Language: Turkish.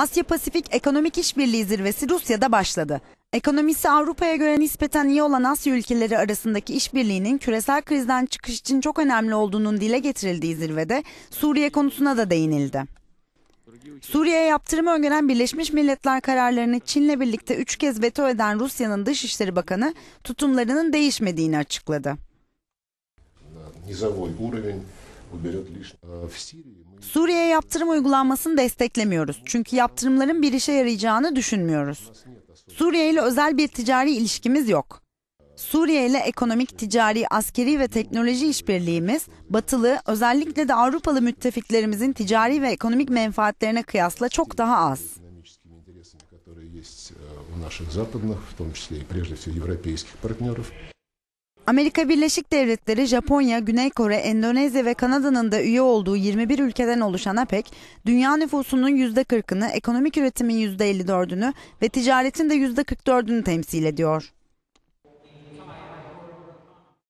Asya Pasifik Ekonomik İşbirliği Zirvesi Rusya'da başladı. Ekonomisi Avrupa'ya göre nispeten iyi olan Asya ülkeleri arasındaki işbirliğinin küresel krizden çıkış için çok önemli olduğunun dile getirildiği zirvede Suriye konusuna da değinildi. Suriye'ye yaptırımı öngören Birleşmiş Milletler kararlarını Çin'le birlikte üç kez veto eden Rusya'nın Dışişleri Bakanı tutumlarının değişmediğini açıkladı. Suriye'ye yaptırım uygulanmasını desteklemiyoruz. Çünkü yaptırımların bir işe yarayacağını düşünmüyoruz. Suriye ile özel bir ticari ilişkimiz yok. Suriye ile ekonomik, ticari, askeri ve teknoloji işbirliğimiz, batılı, özellikle de Avrupalı müttefiklerimizin ticari ve ekonomik menfaatlerine kıyasla çok daha az. наших западных, в том числе и прежде всего европейских партнеров. Amerika Birleşik Devletleri, Japonya, Güney Kore, Endonezya ve Kanada'nın da üye olduğu 21 ülkeden oluşan APEC, dünya nüfusunun %40'ını, ekonomik üretimin %54'ünü ve ticaretin de %44'ünü temsil ediyor.